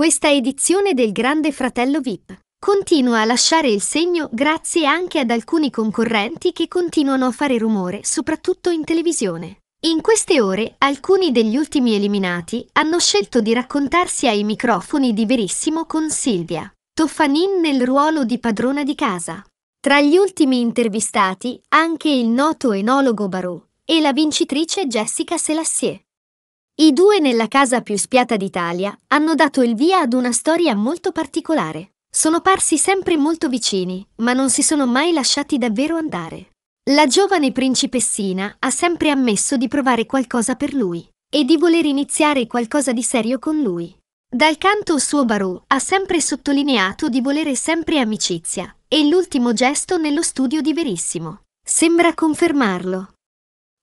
Questa edizione del Grande Fratello VIP continua a lasciare il segno grazie anche ad alcuni concorrenti che continuano a fare rumore, soprattutto in televisione. In queste ore alcuni degli ultimi eliminati hanno scelto di raccontarsi ai microfoni di Verissimo con Silvia, Toffanin nel ruolo di padrona di casa. Tra gli ultimi intervistati anche il noto enologo Barou e la vincitrice Jessica Selassie. I due nella casa più spiata d'Italia hanno dato il via ad una storia molto particolare. Sono parsi sempre molto vicini, ma non si sono mai lasciati davvero andare. La giovane principessina ha sempre ammesso di provare qualcosa per lui e di voler iniziare qualcosa di serio con lui. Dal canto suo Barou ha sempre sottolineato di volere sempre amicizia e l'ultimo gesto nello studio di Verissimo. Sembra confermarlo.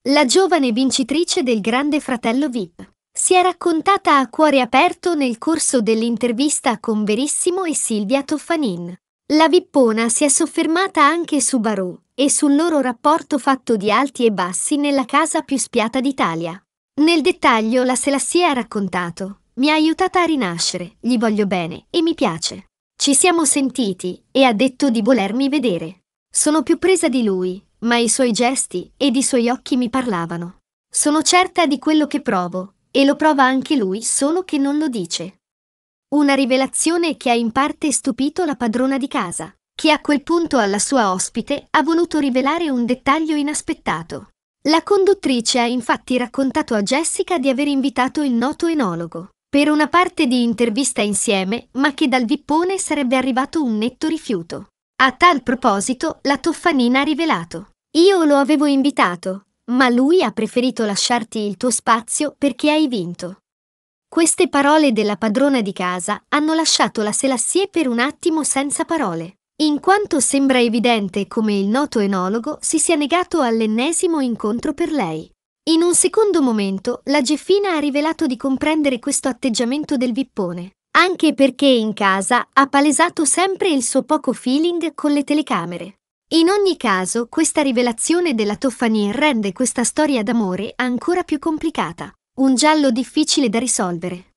La giovane vincitrice del Grande Fratello VIP si è raccontata a cuore aperto nel corso dell'intervista con Verissimo e Silvia Toffanin. La Vippona si è soffermata anche su Barò e sul loro rapporto fatto di alti e bassi nella casa più spiata d'Italia. Nel dettaglio la Selassie ha raccontato: Mi ha aiutata a rinascere, gli voglio bene e mi piace. Ci siamo sentiti e ha detto di volermi vedere. Sono più presa di lui, ma i suoi gesti ed i suoi occhi mi parlavano. Sono certa di quello che provo, e lo prova anche lui, solo che non lo dice. Una rivelazione che ha in parte stupito la padrona di casa, che a quel punto alla sua ospite ha voluto rivelare un dettaglio inaspettato. La conduttrice ha infatti raccontato a Jessica di aver invitato il noto enologo per una parte di intervista insieme, ma che dal vippone sarebbe arrivato un netto rifiuto. A tal proposito, la Toffanina ha rivelato. Io lo avevo invitato, ma lui ha preferito lasciarti il tuo spazio perché hai vinto. Queste parole della padrona di casa hanno lasciato la Selassie per un attimo senza parole, in quanto sembra evidente come il noto enologo si sia negato all'ennesimo incontro per lei. In un secondo momento, la Geffina ha rivelato di comprendere questo atteggiamento del vippone, anche perché in casa ha palesato sempre il suo poco feeling con le telecamere. In ogni caso, questa rivelazione della Toffani rende questa storia d'amore ancora più complicata. Un giallo difficile da risolvere.